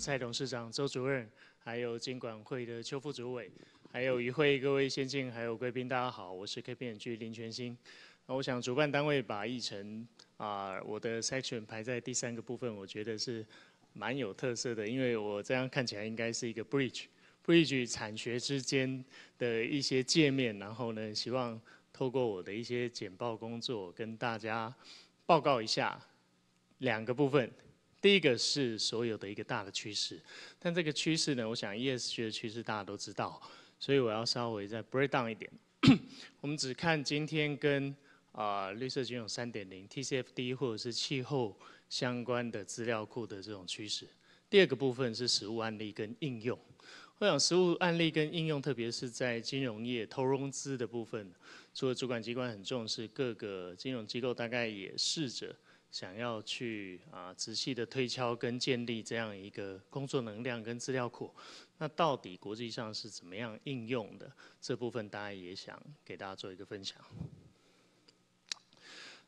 蔡董事长、周主任，还有监管会的邱副主委，还有与会各位先进，还有贵宾，大家好，我是 KPG 林全兴。那我想主办单位把议程啊，我的 section 排在第三个部分，我觉得是蛮有特色的，因为我这样看起来应该是一个 bridge，bridge 产学之间的一些界面。然后呢，希望透过我的一些简报工作，跟大家报告一下两个部分。第一个是所有的一个大的趋势，但这个趋势呢，我想 ESG 的趋势大家都知道，所以我要稍微再 break down 一点。我们只看今天跟啊绿色金融三点零、TCFD 或者是气候相关的资料库的这种趋势。第二个部分是实物案例跟应用。我想实物案例跟应用，特别是在金融业投融资的部分，除了主管机关很重视，各个金融机构大概也试着。想要去啊仔细的推敲跟建立这样一个工作能量跟资料库，那到底国际上是怎么样应用的？这部分大家也想给大家做一个分享。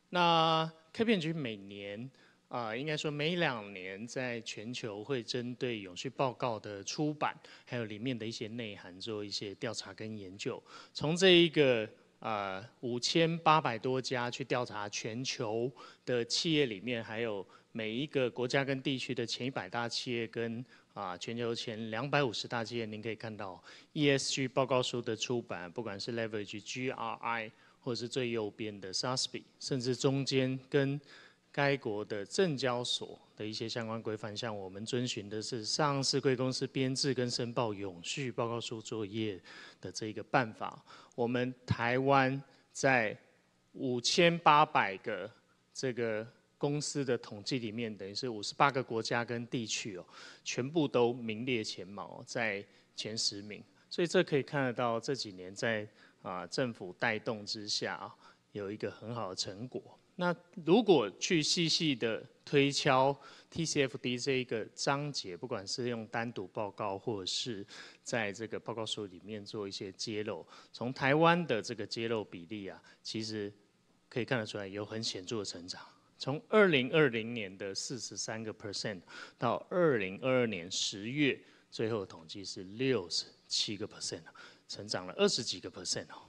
那开片局每年啊，应该说每两年在全球会针对永续报告的出版，还有里面的一些内涵做一些调查跟研究。从这一个。呃，五千八百多家去调查全球的企业里面，还有每一个国家跟地区的前一百大企业跟啊，全球前两百五十大企业，您可以看到 ESG 报告书的出版，不管是 Levage e r、GRI，或者是最右边的 Sasbe，甚至中间跟。该国的证交所的一些相关规范，像我们遵循的是上市贵公司编制跟申报永续报告书作业的这一个办法。我们台湾在五千八百个这个公司的统计里面，等于是五十八个国家跟地区哦，全部都名列前茅，在前十名。所以这可以看得到这几年在啊政府带动之下有一个很好的成果。那如果去细细的推敲 TCFD 这一个章节，不管是用单独报告，或者是在这个报告书里面做一些揭露，从台湾的这个揭露比例啊，其实可以看得出来有很显著的成长。从2020年的43个 percent 到2022年十月最后统计是67个 percent，成长了二十几个 percent 哦。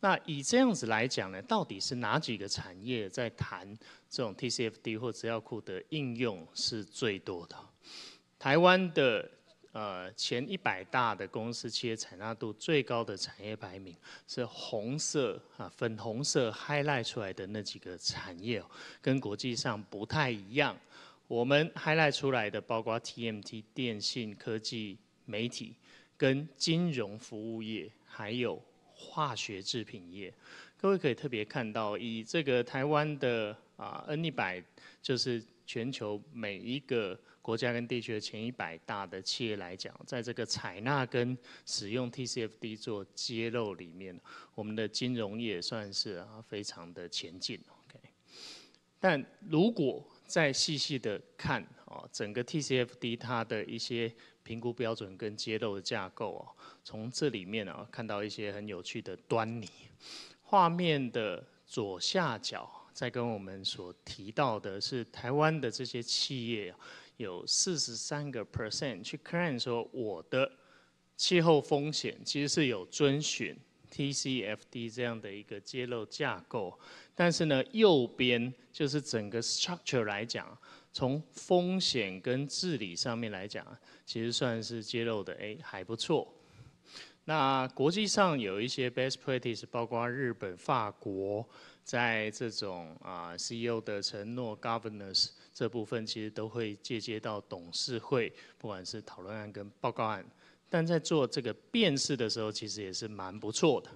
那以这样子来讲呢，到底是哪几个产业在谈这种 TCFD 或资料库的应用是最多的？台湾的呃前一百大的公司企业采纳度最高的产业排名是红色啊，粉红色 highlight 出来的那几个产业，跟国际上不太一样。我们 highlight 出来的包括 TMT 电信科技、媒体跟金融服务业，还有。化学制品业，各位可以特别看到，以这个台湾的啊 N 一百，就是全球每一个国家跟地区的前一百大的企业来讲，在这个采纳跟使用 TCFD 做揭露里面，我们的金融业算是非常的前进，OK。但如果再细细的看啊，整个 TCFD 它的一些评估标准跟揭露的架构哦，从这里面啊看到一些很有趣的端倪。画面的左下角在跟我们所提到的是，台湾的这些企业有四十三个 percent 去 c a 说，我的气候风险其实是有遵循。TCFD 这样的一个揭露架构，但是呢，右边就是整个 structure 来讲，从风险跟治理上面来讲，其实算是揭露的，哎，还不错。那国际上有一些 best practice，包括日本、法国，在这种啊 CEO 的承诺、governance 这部分，其实都会借接到董事会，不管是讨论案跟报告案。但在做这个辨识的时候，其实也是蛮不错的。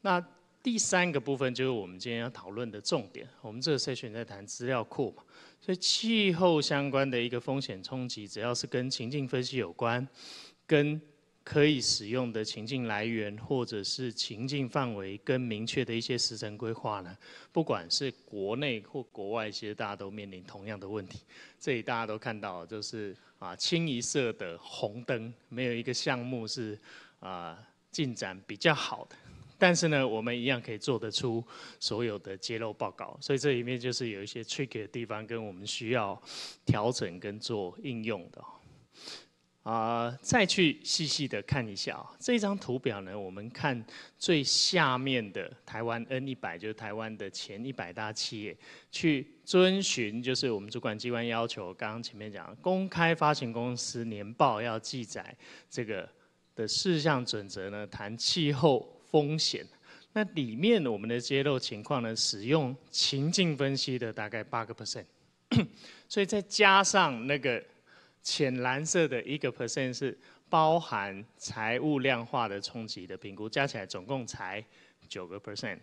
那第三个部分就是我们今天要讨论的重点。我们这个筛选在谈资料库嘛，所以气候相关的一个风险冲击，只要是跟情境分析有关，跟。可以使用的情境来源，或者是情境范围跟明确的一些时程规划呢？不管是国内或国外，其实大家都面临同样的问题。这里大家都看到，就是啊，清一色的红灯，没有一个项目是啊进展比较好的。但是呢，我们一样可以做得出所有的揭露报告。所以这里面就是有一些 tricky 的地方，跟我们需要调整跟做应用的。啊，再去细细的看一下啊，这张图表呢，我们看最下面的台湾 N 一百，就是台湾的前一百大企业，去遵循就是我们主管机关要求，刚刚前面讲公开发行公司年报要记载这个的事项准则呢，谈气候风险，那里面我们的揭露情况呢，使用情境分析的大概八个 percent，所以再加上那个。浅蓝色的一个 percent 是包含财务量化的冲击的评估，加起来总共才九个 percent。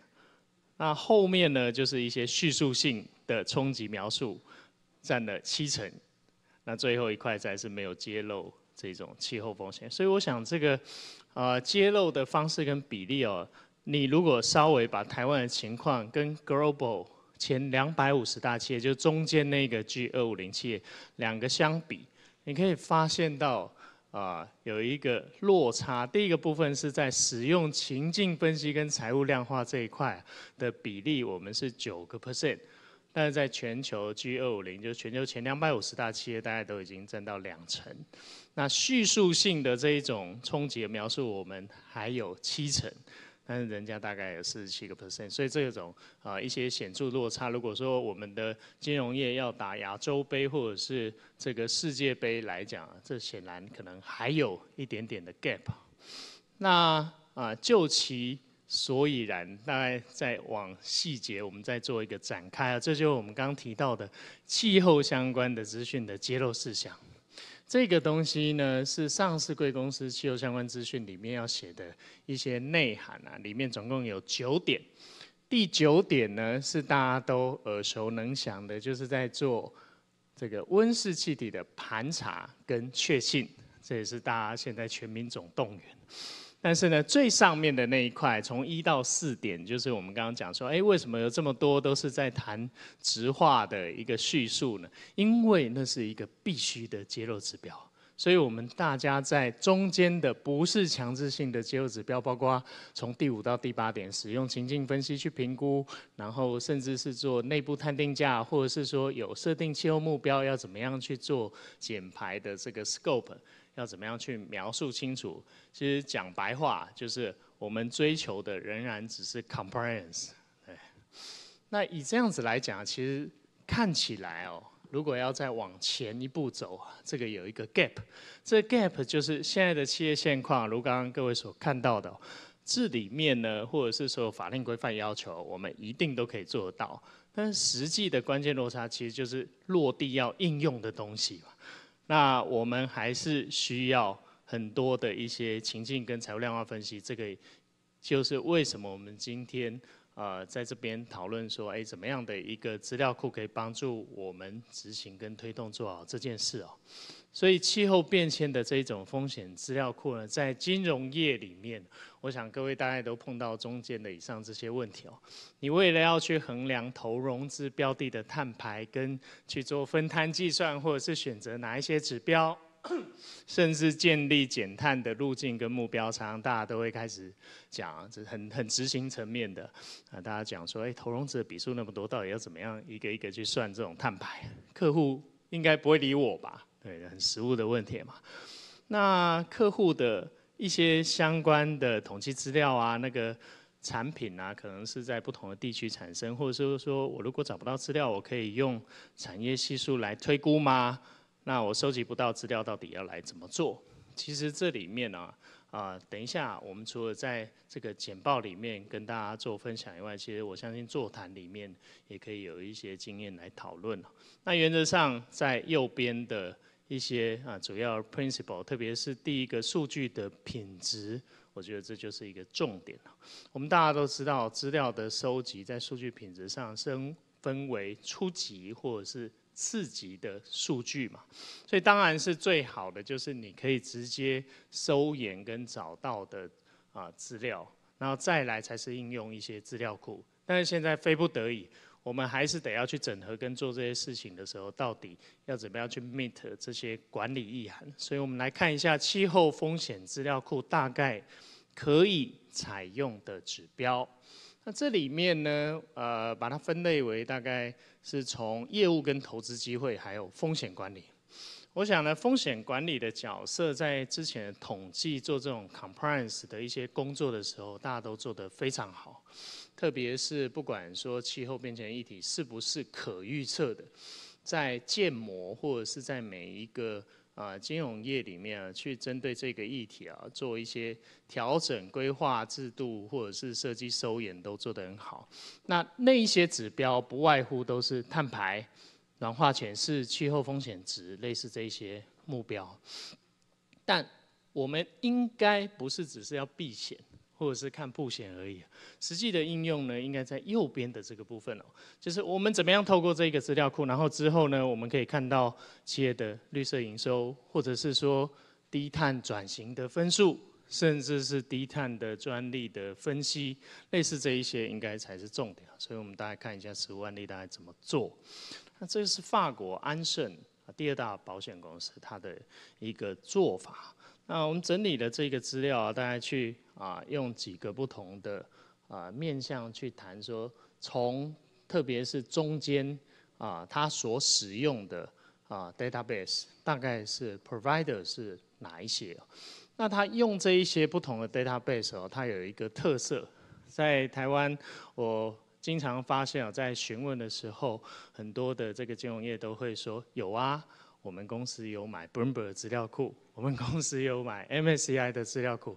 那后面呢，就是一些叙述性的冲击描述，占了七成。那最后一块才是没有揭露这种气候风险。所以我想这个，呃，揭露的方式跟比例哦，你如果稍微把台湾的情况跟 global 前两百五十大企业，就中间那个 G 二五零企业，两个相比。你可以发现到，啊，有一个落差。第一个部分是在使用情境分析跟财务量化这一块的比例，我们是九个 percent，但是在全球 g 二五零，就是全球前两百五十大企业，大概都已经占到两成。那叙述性的这一种冲击的描述，我们还有七成。但是人家大概有四十七个 percent，所以这种啊一些显著落差，如果说我们的金融业要打亚洲杯或者是这个世界杯来讲，这显然可能还有一点点的 gap。那啊就其所以然，大概再往细节，我们再做一个展开啊，这就是我们刚刚提到的气候相关的资讯的揭露事项。这个东西呢，是上市贵公司汽候相关资讯里面要写的一些内涵啊，里面总共有九点，第九点呢是大家都耳熟能详的，就是在做这个温室气体的盘查跟确信，这也是大家现在全民总动员。但是呢，最上面的那一块，从一到四点，就是我们刚刚讲说，哎，为什么有这么多都是在谈直化的一个叙述呢？因为那是一个必须的接入指标，所以我们大家在中间的不是强制性的接入指标，包括从第五到第八点，使用情境分析去评估，然后甚至是做内部探定价，或者是说有设定气候目标，要怎么样去做减排的这个 scope。要怎么样去描述清楚？其实讲白话就是，我们追求的仍然只是 compliance。对，那以这样子来讲，其实看起来哦，如果要再往前一步走，这个有一个 gap。这 gap 就是现在的企业现况，如刚刚各位所看到的，这里面呢，或者是说法令规范要求，我们一定都可以做到。但实际的关键落差，其实就是落地要应用的东西嘛。那我们还是需要很多的一些情境跟财务量化分析，这个就是为什么我们今天。呃，在这边讨论说，哎，怎么样的一个资料库可以帮助我们执行跟推动做好这件事哦？所以气候变迁的这种风险资料库呢，在金融业里面，我想各位大概都碰到中间的以上这些问题哦。你为了要去衡量投融资标的的碳排，跟去做分摊计算，或者是选择哪一些指标？甚至建立减碳的路径跟目标，常常大家都会开始讲，这很很执行层面的啊，大家讲说，哎，投融资的笔数那么多，到底要怎么样一个一个去算这种碳排？客户应该不会理我吧？对，很实务的问题嘛。那客户的一些相关的统计资料啊，那个产品啊，可能是在不同的地区产生，或者是说我如果找不到资料，我可以用产业系数来推估吗？那我收集不到资料，到底要来怎么做？其实这里面呢，啊，等一下我们除了在这个简报里面跟大家做分享以外，其实我相信座谈里面也可以有一些经验来讨论。那原则上，在右边的一些啊主要 principle，特别是第一个数据的品质，我觉得这就是一个重点。我们大家都知道，资料的收集在数据品质上升分为初级或者是。刺激的数据嘛，所以当然是最好的，就是你可以直接收研跟找到的啊资料，然后再来才是应用一些资料库。但是现在非不得已，我们还是得要去整合跟做这些事情的时候，到底要怎么样去 meet 这些管理意涵。所以我们来看一下气候风险资料库大概可以采用的指标。那这里面呢，呃，把它分类为大概是从业务跟投资机会，还有风险管理。我想呢，风险管理的角色在之前统计做这种 compliance 的一些工作的时候，大家都做得非常好。特别是不管说气候变迁议题是不是可预测的，在建模或者是在每一个。啊，金融业里面啊，去针对这个议题啊，做一些调整、规划、制度，或者是设计、收严，都做得很好。那那一些指标，不外乎都是碳排、软化权势、气候风险值，类似这些目标。但我们应该不是只是要避险。或者是看布险而已，实际的应用呢，应该在右边的这个部分哦，就是我们怎么样透过这个资料库，然后之后呢，我们可以看到企业的绿色营收，或者是说低碳转型的分数，甚至是低碳的专利的分析，类似这一些应该才是重点所以我们大家看一下实五案例大概怎么做。那这是法国安盛第二大保险公司它的一个做法。那我们整理的这个资料啊，大家去啊用几个不同的啊面向去谈说，从特别是中间啊，它所使用的啊 database 大概是 provider 是哪一些？那它用这一些不同的 database 哦，它有一个特色，在台湾我经常发现啊，在询问的时候，很多的这个金融业都会说有啊，我们公司有买 Bloomberg 资料库。我们公司有买 MSCI 的资料库，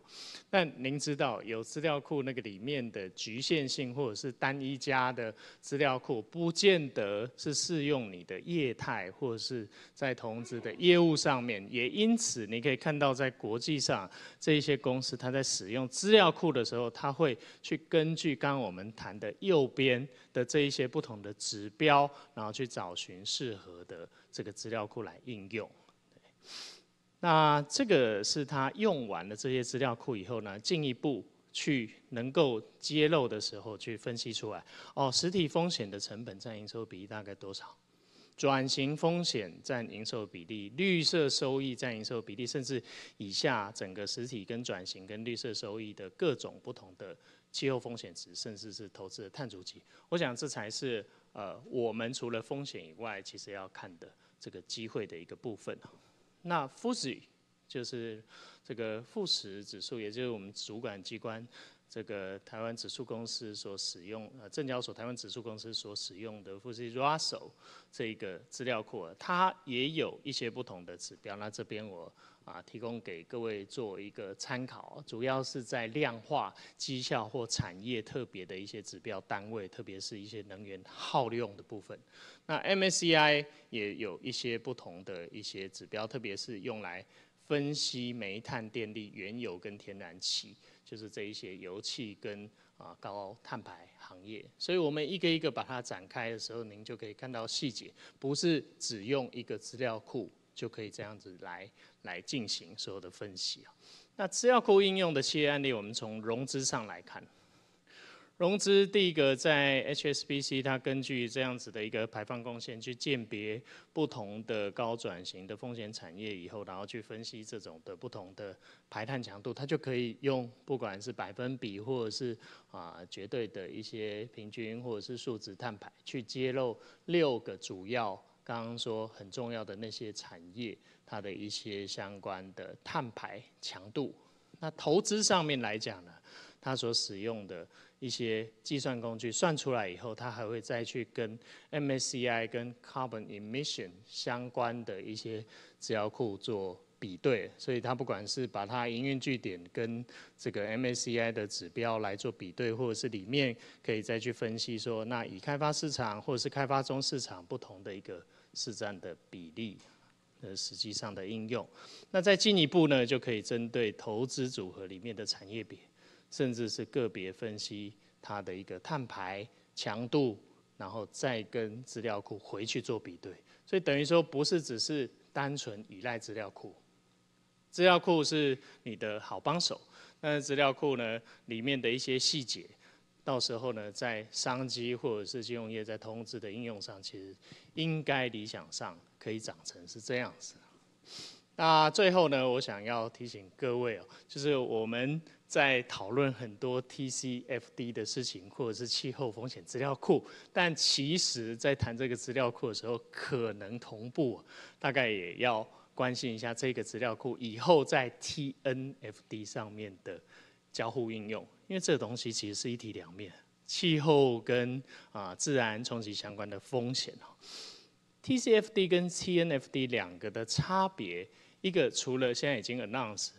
但您知道有资料库那个里面的局限性，或者是单一家的资料库，不见得是适用你的业态，或者是在投资的业务上面。也因此，你可以看到在国际上，这些公司它在使用资料库的时候，它会去根据刚刚我们谈的右边的这一些不同的指标，然后去找寻适合的这个资料库来应用。那这个是他用完了这些资料库以后呢，进一步去能够揭露的时候去分析出来，哦，实体风险的成本占营收比例大概多少？转型风险占营收比例，绿色收益占营收比例，甚至以下整个实体跟转型跟绿色收益的各种不同的气候风险值，甚至是投资的碳足迹。我想这才是呃，我们除了风险以外，其实要看的这个机会的一个部分那 Fuji 就是这个副食指数，也就是我们主管机关。这个台湾指数公司所使用，呃，证交所台湾指数公司所使用的 f 士 Russell 这个资料库，它也有一些不同的指标。那这边我啊提供给各位做一个参考，主要是在量化绩效或产业特别的一些指标单位，特别是一些能源耗用的部分。那 MSCI 也有一些不同的一些指标，特别是用来分析煤炭电力、原油跟天然气。就是这一些油气跟啊高碳排行业，所以我们一个一个把它展开的时候，您就可以看到细节，不是只用一个资料库就可以这样子来来进行所有的分析啊。那资料库应用的企些案例，我们从融资上来看。融资第一个在 HSBC，它根据这样子的一个排放贡献去鉴别不同的高转型的风险产业以后，然后去分析这种的不同的排碳强度，它就可以用不管是百分比或者是啊绝对的一些平均或者是数值碳排去揭露六个主要刚刚说很重要的那些产业它的一些相关的碳排强度。那投资上面来讲呢，它所使用的一些计算工具算出来以后，它还会再去跟 MSCI 跟 carbon emission 相关的一些资料库做比对，所以它不管是把它营运据点跟这个 MSCI 的指标来做比对，或者是里面可以再去分析说，那以开发市场或者是开发中市场不同的一个市占的比例。实际上的应用，那再进一步呢，就可以针对投资组合里面的产业别，甚至是个别分析它的一个碳排强度，然后再跟资料库回去做比对。所以等于说，不是只是单纯依赖资料库，资料库是你的好帮手。但是资料库呢，里面的一些细节。到时候呢，在商机或者是金融业在通知的应用上，其实应该理想上可以长成是这样子。那最后呢，我想要提醒各位哦，就是我们在讨论很多 TCFD 的事情或者是气候风险资料库，但其实在谈这个资料库的时候，可能同步大概也要关心一下这个资料库以后在 TNFD 上面的交互应用。因为这个东西其实是一体两面，气候跟啊自然冲击相关的风险哦。TCFD 跟 TNFD 两个的差别，一个除了现在已经 announce，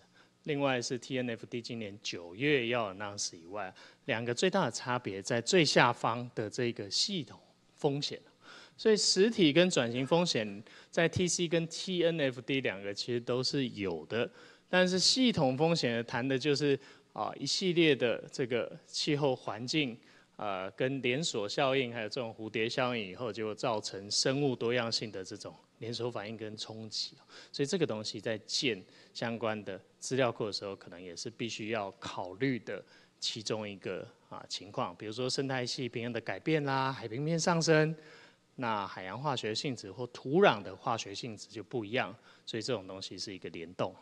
另外是 TNFD 今年九月要 announce 以外，两个最大的差别在最下方的这个系统风险。所以实体跟转型风险在 TC 跟 TNFD 两个其实都是有的，但是系统风险谈的就是。啊，一系列的这个气候环境，呃，跟连锁效应，还有这种蝴蝶效应，以后就造成生物多样性的这种连锁反应跟冲击。所以这个东西在建相关的资料库的时候，可能也是必须要考虑的其中一个啊情况。比如说生态系平衡的改变啦，海平面上升。那海洋化学性质或土壤的化学性质就不一样，所以这种东西是一个联动。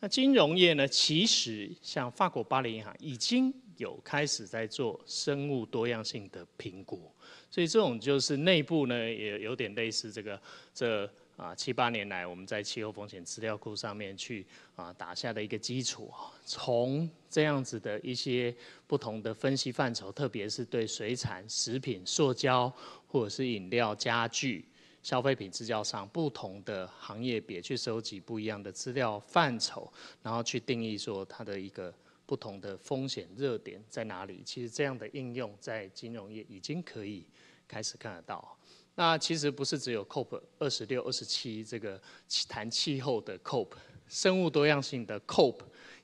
那金融业呢，其实像法国巴黎银行已经有开始在做生物多样性的评估，所以这种就是内部呢也有点类似这个这。啊，七八年来我们在气候风险资料库上面去啊打下的一个基础啊，从这样子的一些不同的分析范畴，特别是对水产、食品、塑胶或者是饮料、家具、消费品制造商不同的行业别去收集不一样的资料范畴，然后去定义说它的一个不同的风险热点在哪里。其实这样的应用在金融业已经可以开始看得到。那其实不是只有 COP26、27这个谈气候的 COP，生物多样性的 COP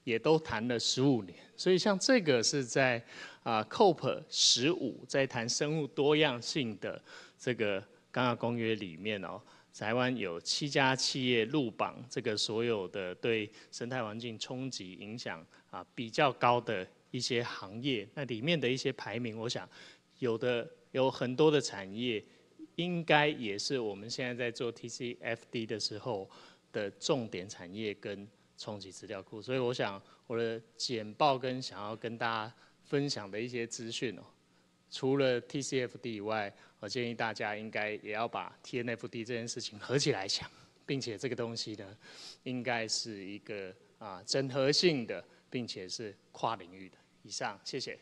也都谈了十五年。所以像这个是在啊 c o p 十五在谈生物多样性的这个《刚刚公约》里面哦，台湾有七家企业入榜，这个所有的对生态环境冲击影响啊比较高的一些行业，那里面的一些排名，我想有的有很多的产业。应该也是我们现在在做 TCFD 的时候的重点产业跟冲击资料库，所以我想我的简报跟想要跟大家分享的一些资讯哦，除了 TCFD 以外，我建议大家应该也要把 TNFD 这件事情合起来讲，并且这个东西呢，应该是一个啊整合性的，并且是跨领域的。以上，谢谢。